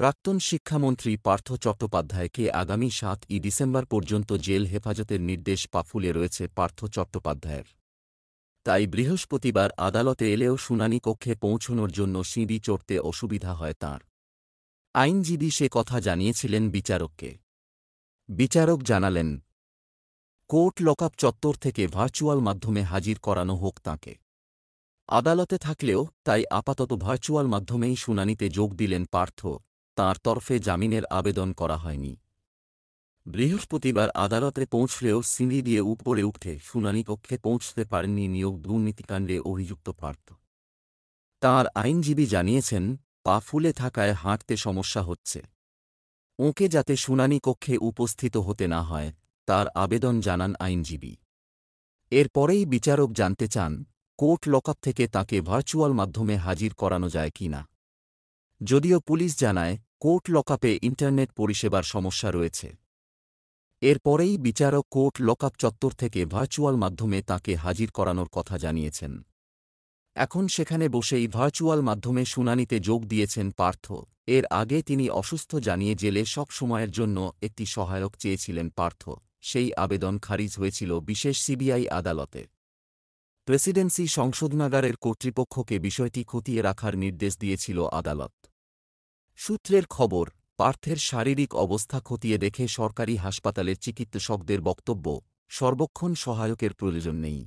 প্রাক্তন শিক্ষামন্ত্রী পার্থ চট্টোপাধ্যায়কে আগামী সাত ই ডিসেম্বর পর্যন্ত জেল হেফাজতের নির্দেশ পাফুলে রয়েছে পার্থ চট্টোপাধ্যায়ের তাই বৃহস্পতিবার আদালতে এলেও শুনানি কক্ষে পৌঁছনোর জন্য সিঁড়ি চড়তে অসুবিধা হয় তাঁর আইনজীবী সে কথা জানিয়েছিলেন বিচারককে বিচারক জানালেন কোর্ট লকআপ চত্বর থেকে ভার্চুয়াল মাধ্যমে হাজির করানো হোক তাঁকে আদালতে থাকলেও তাই আপাতত ভার্চুয়াল মাধ্যমেই শুনানিতে যোগ দিলেন পার্থ তাঁর তরফে জামিনের আবেদন করা হয়নি বৃহস্পতিবার আদালতে পৌঁছলেও সিঁড়ি দিয়ে উপরে উঠে শুনানি কক্ষে পৌঁছতে পারেননি নিয়োগ দুর্নীতিকাণ্ডে অভিযুক্ত পার্থ তার আইনজীবী জানিয়েছেন পা ফুলে থাকায় হাঁটতে সমস্যা হচ্ছে ওঁকে যাতে শুনানি কক্ষে উপস্থিত হতে না হয় তার আবেদন জানান আইনজীবী এরপরেই বিচারক জানতে চান কোর্ট লকআপ থেকে তাকে ভার্চুয়াল মাধ্যমে হাজির করানো যায় কিনা যদিও পুলিশ জানায় কোর্ট লকআপে ইন্টারনেট পরিষেবার সমস্যা রয়েছে এরপরেই বিচারক কোর্ট লকআপ চত্বর থেকে ভার্চুয়াল মাধ্যমে তাকে হাজির করানোর কথা জানিয়েছেন এখন সেখানে বসেই ভার্চুয়াল মাধ্যমে শুনানিতে যোগ দিয়েছেন পার্থ এর আগে তিনি অসুস্থ জানিয়ে জেলে সব সময়ের জন্য একটি সহায়ক চেয়েছিলেন পার্থ সেই আবেদন খারিজ হয়েছিল বিশেষ সিবিআই আদালতে প্রেসিডেন্সি সংশোধনাগারের কর্তৃপক্ষকে বিষয়টি খতিয়ে রাখার নির্দেশ দিয়েছিল আদালত সূত্রের খবর পার্থের শারীরিক অবস্থা খতিয়ে দেখে সরকারি হাসপাতালের চিকিৎসকদের বক্তব্য সর্বক্ষণ সহায়কের প্রয়োজন নেই